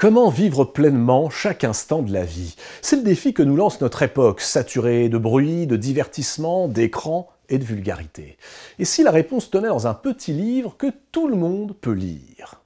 Comment vivre pleinement chaque instant de la vie C'est le défi que nous lance notre époque, saturée de bruit, de divertissement, d'écran et de vulgarité. Et si la réponse tenait dans un petit livre que tout le monde peut lire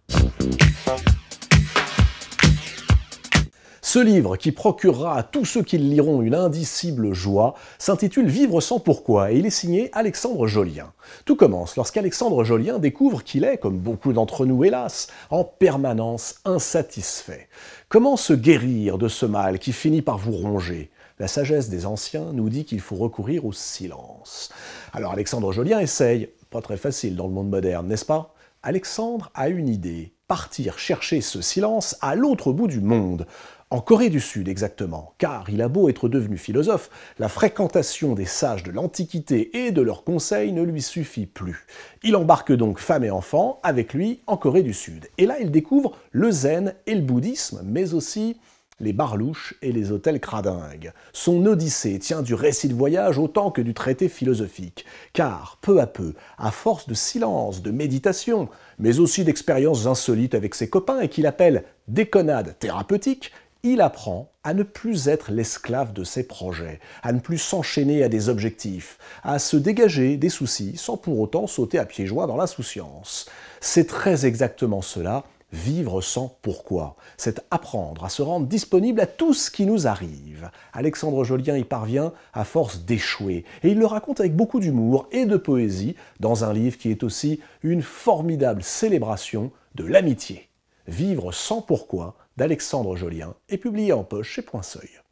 ce livre, qui procurera à tous ceux qui le liront une indicible joie, s'intitule Vivre sans pourquoi et il est signé Alexandre Jolien. Tout commence lorsqu'Alexandre Jolien découvre qu'il est, comme beaucoup d'entre nous hélas, en permanence insatisfait. Comment se guérir de ce mal qui finit par vous ronger la sagesse des anciens nous dit qu'il faut recourir au silence. Alors Alexandre Jolien essaye, pas très facile dans le monde moderne, n'est-ce pas Alexandre a une idée, partir chercher ce silence à l'autre bout du monde, en Corée du Sud exactement, car il a beau être devenu philosophe, la fréquentation des sages de l'Antiquité et de leurs conseils ne lui suffit plus. Il embarque donc femme et enfants avec lui en Corée du Sud. Et là, il découvre le zen et le bouddhisme, mais aussi les barlouches et les hôtels cradingues. Son Odyssée tient du récit de voyage autant que du traité philosophique, car peu à peu, à force de silence, de méditation, mais aussi d'expériences insolites avec ses copains et qu'il appelle déconnades thérapeutiques, il apprend à ne plus être l'esclave de ses projets, à ne plus s'enchaîner à des objectifs, à se dégager des soucis sans pour autant sauter à pieds joints dans l'insouciance. C'est très exactement cela Vivre sans pourquoi, c'est apprendre à se rendre disponible à tout ce qui nous arrive. Alexandre Jolien y parvient à force d'échouer, et il le raconte avec beaucoup d'humour et de poésie dans un livre qui est aussi une formidable célébration de l'amitié. Vivre sans pourquoi d'Alexandre Jolien est publié en poche chez Poinseuil.